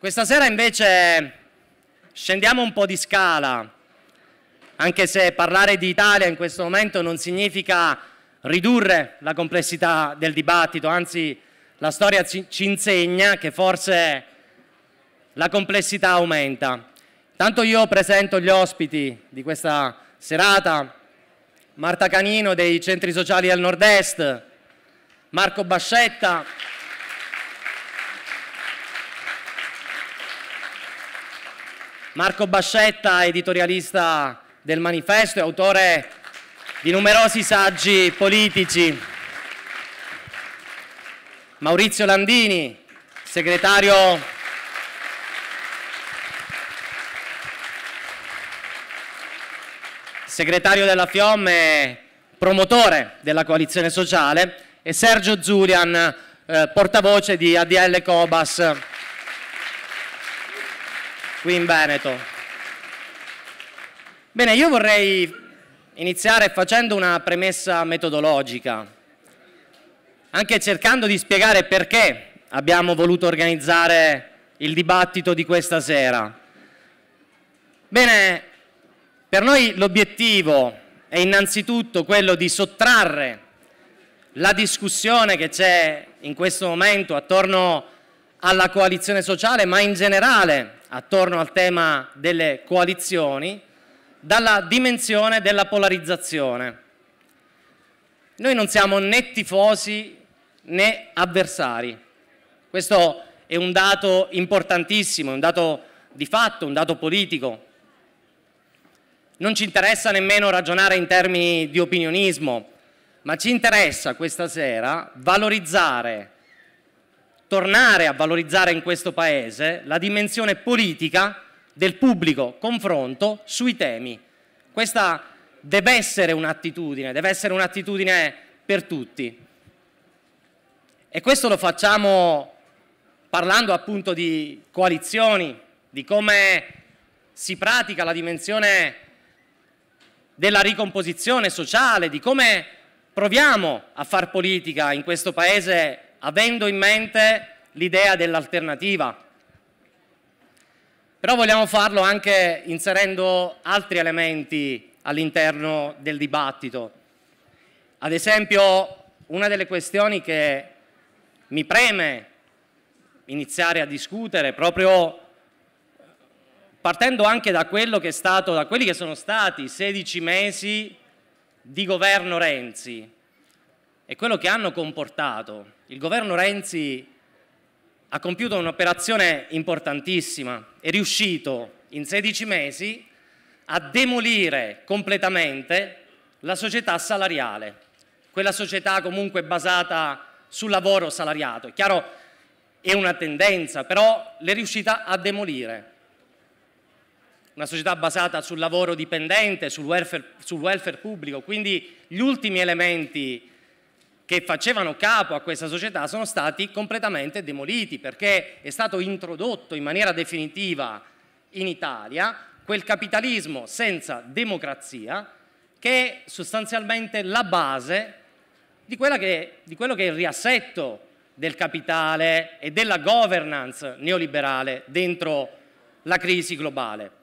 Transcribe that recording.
Questa sera invece scendiamo un po' di scala, anche se parlare di Italia in questo momento non significa ridurre la complessità del dibattito, anzi la storia ci, insegna che forse la complessità aumenta. Tanto io presento gli ospiti di questa serata, Marta Canino dei Centri Sociali del Nord-Est, Marco Bascetta Marco Bascetta, editorialista del Manifesto e autore di numerosi saggi politici. Maurizio Landini, segretario segretario della FIOM e promotore della coalizione sociale, e Sergio Zulian, eh, portavoce di ADL Cobas qui in Veneto. Bene, io vorrei iniziare facendo una premessa metodologica, anche cercando di spiegare perché abbiamo voluto organizzare il dibattito di questa sera. Bene, per noi l'obiettivo è innanzitutto quello di sottrarre la discussione che c'è in questo momento attorno alla coalizione sociale, ma in generale attorno al tema delle coalizioni dalla dimensione della polarizzazione. Noi non siamo né tifosi né avversari. Questo è un dato importantissimo, un dato di fatto, un dato politico. Non ci interessa nemmeno ragionare in termini di opinionismo, ma ci interessa questa sera valorizzare tornare a valorizzare in questo Paese la dimensione politica del pubblico confronto sui temi. Questa deve essere un'attitudine, deve essere un'attitudine per tutti. E questo lo facciamo parlando appunto di coalizioni, di come si pratica la dimensione della ricomposizione sociale, di come proviamo a far politica in questo Paese avendo in mente l'idea dell'alternativa. Però vogliamo farlo anche inserendo altri elementi all'interno del dibattito. Ad esempio, una delle questioni che mi preme iniziare a discutere proprio partendo anche da, stato, da quelli che sono stati 16 mesi di governo Renzi, e quello che hanno comportato. Il governo Renzi ha compiuto un'operazione importantissima, è riuscito in 16 mesi a demolire completamente la società salariale, quella società comunque basata sul lavoro salariato. È chiaro, è una tendenza, però l'è riuscita a demolire. Una società basata sul lavoro dipendente, sul welfare, sul welfare pubblico, quindi gli ultimi elementi che facevano capo a questa società sono stati completamente demoliti perché è stato introdotto in maniera definitiva in Italia quel capitalismo senza democrazia che è sostanzialmente la base di, che, di quello che è il riassetto del capitale e della governance neoliberale dentro la crisi globale.